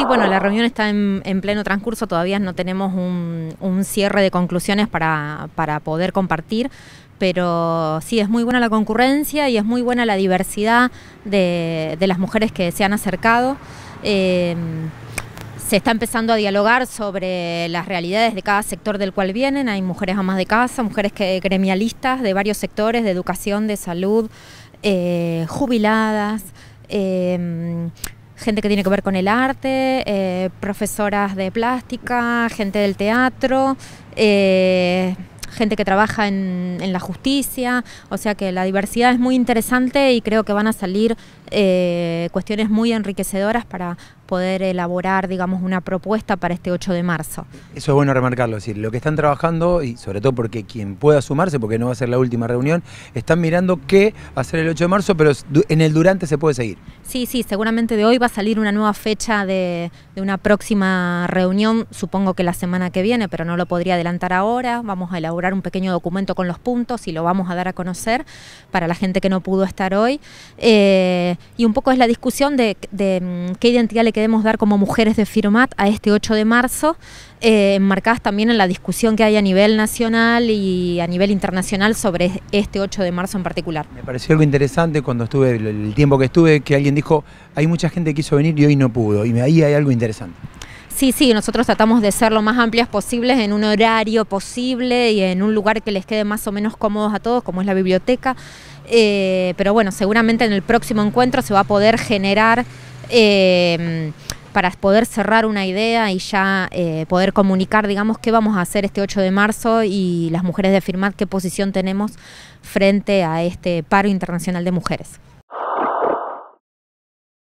Sí, bueno, la reunión está en, pleno transcurso, todavía no tenemos un, cierre de conclusiones para, poder compartir, pero sí, es muy buena la concurrencia y es muy buena la diversidad de, las mujeres que se han acercado. Eh, se está empezando a dialogar sobre las realidades de cada sector del cual vienen. Hay mujeres amas de casa, mujeres gremialistas de varios sectores, de educación, de salud, eh, jubiladas. Eh, gente que tiene que ver con el arte, eh, profesoras de plástica, gente del teatro, eh, gente que trabaja en, la justicia, o sea que la diversidad es muy interesante y creo que van a salir eh, cuestiones muy enriquecedoras para, poder elaborar, digamos, una propuesta para este 8 de marzo. Eso es bueno remarcarlo, es decir, lo que están trabajando, y sobre todo porque quien pueda sumarse, porque no va a ser la última reunión, están mirando qué hacer el 8 de marzo, pero en el durante se puede seguir. Sí, sí, seguramente de hoy va a salir una nueva fecha de, una próxima reunión, supongo que la semana que viene, pero no lo podría adelantar ahora. Vamos a elaborar un pequeño documento con los puntos y lo vamos a dar a conocer para la gente que no pudo estar hoy. Eh, y un poco es la discusión de, de mm, qué identidad le queda debemos dar como mujeres de Firomat a este 8 de marzo, eh, enmarcadas también en la discusión que hay a nivel nacional y a nivel internacional sobre este 8 de marzo en particular. Me pareció algo interesante cuando estuve, el tiempo que estuve, que alguien dijo, hay mucha gente que quiso venir y hoy no pudo, y ahí hay algo interesante. Sí, sí, nosotros tratamos de ser lo más amplias posibles en un horario posible y en un lugar que les quede más o menos cómodos a todos, como es la biblioteca. Eh, pero bueno, seguramente en el próximo encuentro se va a poder generar Em, para poder cerrar una idea y ya eh, poder comunicar, digamos, qué vamos a hacer este 8 de marzo y las mujeres de afirmar qué posición tenemos frente a este paro internacional de mujeres.